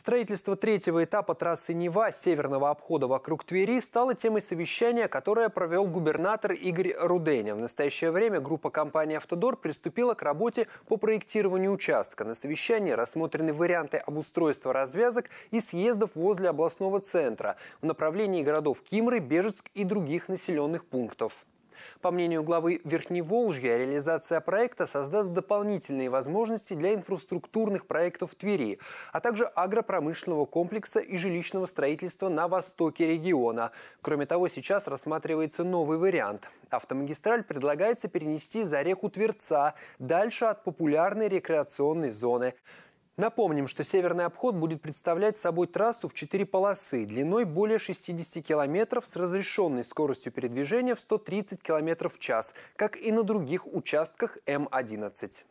Строительство третьего этапа трассы Нева северного обхода вокруг Твери стало темой совещания, которое провел губернатор Игорь Руденя. В настоящее время группа компании «Автодор» приступила к работе по проектированию участка. На совещании рассмотрены варианты обустройства развязок и съездов возле областного центра в направлении городов Кимры, Бежецк и других населенных пунктов. По мнению главы Верхневолжья, реализация проекта создаст дополнительные возможности для инфраструктурных проектов Твери, а также агропромышленного комплекса и жилищного строительства на востоке региона. Кроме того, сейчас рассматривается новый вариант. Автомагистраль предлагается перенести за реку Тверца дальше от популярной рекреационной зоны. Напомним, что северный обход будет представлять собой трассу в четыре полосы длиной более 60 километров с разрешенной скоростью передвижения в 130 километров в час, как и на других участках М-11.